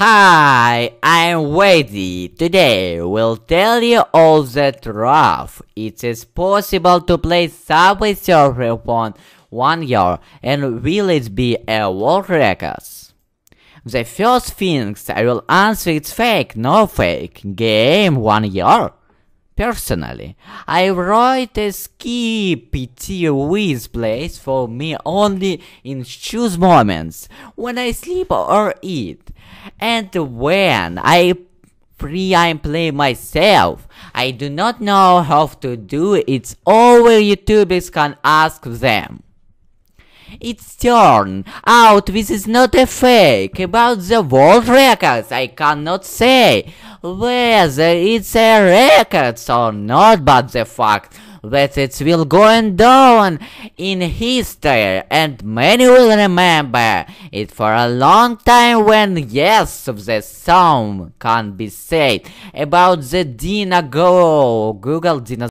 Hi, I'm Wadey. Today we'll tell you all that rough. It is possible to play Subway Surfer for one year and will it be a world record? The first thing I will answer is fake, no fake. Game one year. Personally, I write a ski PT with place for me only in choose moments when I sleep or eat, and when I free I play myself. I do not know how to do it. It's all YouTubers can ask them. It's turn out this is not a fake. About the world records, I cannot say whether it's a record or not, but the fact that it will go down in history and many will remember it for a long time when yes of the song can be said about the Dina Go Google Dina